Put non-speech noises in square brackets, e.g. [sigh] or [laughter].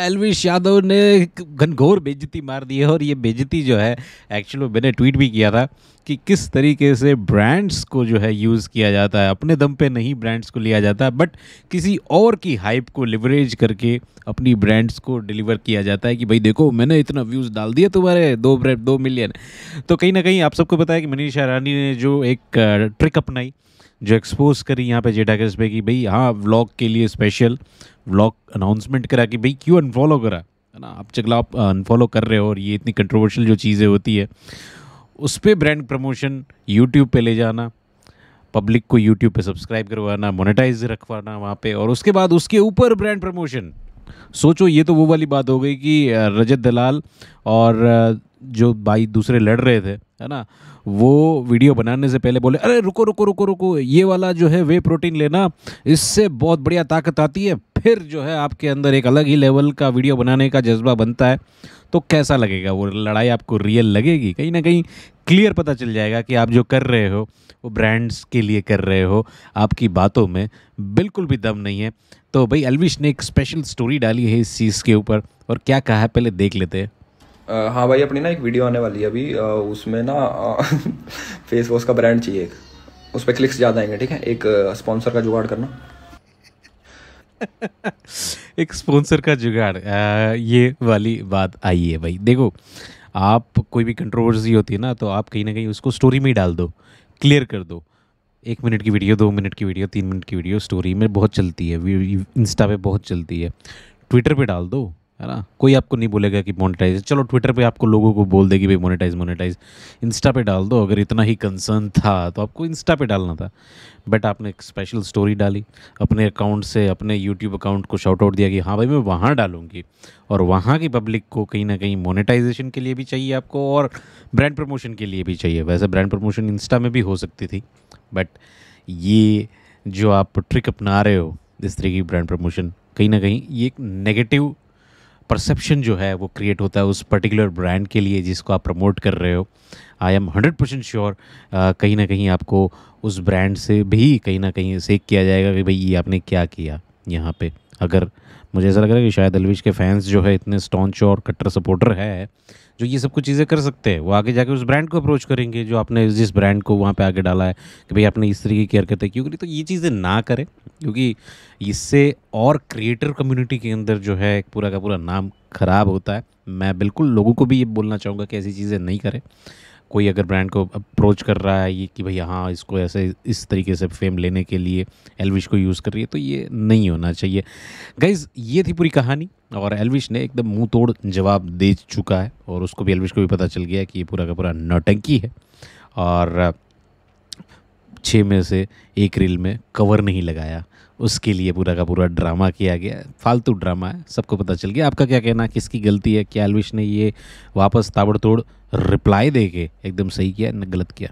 एलविश यादव ने घनघोर बेजती मार दी है और ये बेजती जो है एक्चुअली मैंने ट्वीट भी किया था कि किस तरीके से ब्रांड्स को जो है यूज़ किया जाता है अपने दम पे नहीं ब्रांड्स को लिया जाता है बट किसी और की हाइप को लिवरेज करके अपनी ब्रांड्स को डिलीवर किया जाता है कि भाई देखो मैंने इतना व्यूज़ डाल दिया तुम्हारे दो ब्रेड दो मिलियन तो कहीं ना कहीं आप सबको पता है कि मनीषा रानी ने जो एक ट्रिक uh, अपनाई जो एक्सपोज करी यहाँ पे जे केस पे कि भाई हाँ व्लॉग के लिए स्पेशल व्लॉग अनाउंसमेंट करा कि भाई क्यों अनफॉलो करा है ना आप चकला आप अनफॉलो uh, कर रहे हो और ये इतनी कंट्रोवर्शियल जो चीज़ें होती है उस पर ब्रांड प्रमोशन यूट्यूब पे ले जाना पब्लिक को यूट्यूब पे सब्सक्राइब करवाना मोनेटाइज रखवाना वहाँ पे और उसके बाद उसके ऊपर ब्रांड प्रमोशन सोचो ये तो वो वाली बात हो गई कि uh, रजत दलाल और uh, जो भाई दूसरे लड़ रहे थे है ना वो वीडियो बनाने से पहले बोले अरे रुको रुको रुको रुको ये वाला जो है वे प्रोटीन लेना इससे बहुत बढ़िया ताकत आती है फिर जो है आपके अंदर एक अलग ही लेवल का वीडियो बनाने का जज्बा बनता है तो कैसा लगेगा वो लड़ाई आपको रियल लगेगी कहीं ना कहीं क्लियर पता चल जाएगा कि आप जो कर रहे हो वो ब्रांड्स के लिए कर रहे हो आपकी बातों में बिल्कुल भी दम नहीं है तो भाई अलविश ने एक स्पेशल स्टोरी डाली है इस चीज़ के ऊपर और क्या कहा है पहले देख लेते हैं हाँ भाई अपनी ना एक वीडियो आने वाली है अभी उसमें ना फेस वॉश [laughs] का ब्रांड चाहिए एक उस पर क्लिक्स ज़्यादा आएंगे ठीक है एक स्पॉन्सर का जुगाड़ करना [laughs] एक स्पॉन्सर का जुगाड़ ये वाली बात आई है भाई देखो आप कोई भी कंट्रोवर्सी होती है ना तो आप कहीं ना कहीं उसको स्टोरी में ही डाल दो क्लियर कर दो एक मिनट की वीडियो दो मिनट की वीडियो तीन मिनट की वीडियो स्टोरी में बहुत चलती है इंस्टा पे बहुत चलती है ट्विटर पे डाल दो है ना कोई आपको नहीं बोलेगा कि मोनेटाइज चलो ट्विटर पे आपको लोगों को बोल देगी भाई मोनेटाइज मोनेटाइज इंस्टा पे डाल दो अगर इतना ही कंसर्न था तो आपको इंस्टा पे डालना था बट आपने एक स्पेशल स्टोरी डाली अपने अकाउंट से अपने यूट्यूब अकाउंट को शॉर्ट आउट दिया कि हाँ भाई मैं वहाँ डालूँगी और वहाँ की पब्लिक को कहीं ना कहीं मोनिटाइजेशन के लिए भी चाहिए आपको और ब्रांड प्रमोशन के लिए भी चाहिए वैसे ब्रांड प्रमोशन इंस्टा में भी हो सकती थी बट ये जो आप ट्रिक अपना रहे हो इस तरीके की ब्रांड प्रमोशन कहीं ना कहीं ये एक नेगेटिव परसेप्शन जो है वो क्रिएट होता है उस पर्टिकुलर ब्रांड के लिए जिसको आप प्रमोट कर रहे हो I am hundred percent sure कहीं ना कहीं आपको उस ब्रांड से भी कहीं ना कहीं सेक किया जाएगा कि भाई ये आपने क्या किया यहाँ पे अगर मुझे ऐसा लग रहा है कि शायद अलविश के फैंस जो है इतने स्टॉन्च और कट्टर सपोर्टर है जो ये सब कुछ चीज़ें कर सकते हैं वो आगे जाके उस ब्रांड को अप्रोच करेंगे जो आपने जिस ब्रांड को वहाँ पे आगे डाला है कि भाई आपने इस तरीके की हरकतें क्यों करी तो ये चीज़ें ना करें क्योंकि इससे और क्रिएटर कम्युनिटी के अंदर जो है पूरा का पूरा नाम ख़राब होता है मैं बिल्कुल लोगों को भी ये बोलना चाहूँगा कि ऐसी चीज़ें नहीं करें कोई अगर ब्रांड को अप्रोच कर रहा है ये कि भाई हाँ इसको ऐसे इस तरीके से फेम लेने के लिए एलविश को यूज़ कर रही है तो ये नहीं होना चाहिए गाइज ये थी पूरी कहानी और एलविश ने एकदम मुंह तोड़ जवाब दे चुका है और उसको भी एलविश को भी पता चल गया कि ये पूरा का पूरा नौटंकी है और छः में से एक रील में कवर नहीं लगाया उसके लिए पूरा का पूरा ड्रामा किया गया फालतू ड्रामा है सबको पता चल गया आपका क्या कहना किसकी गलती है क्या अलविश ने ये वापस ताबड़तोड़ रिप्लाई दे के एकदम सही किया न गलत किया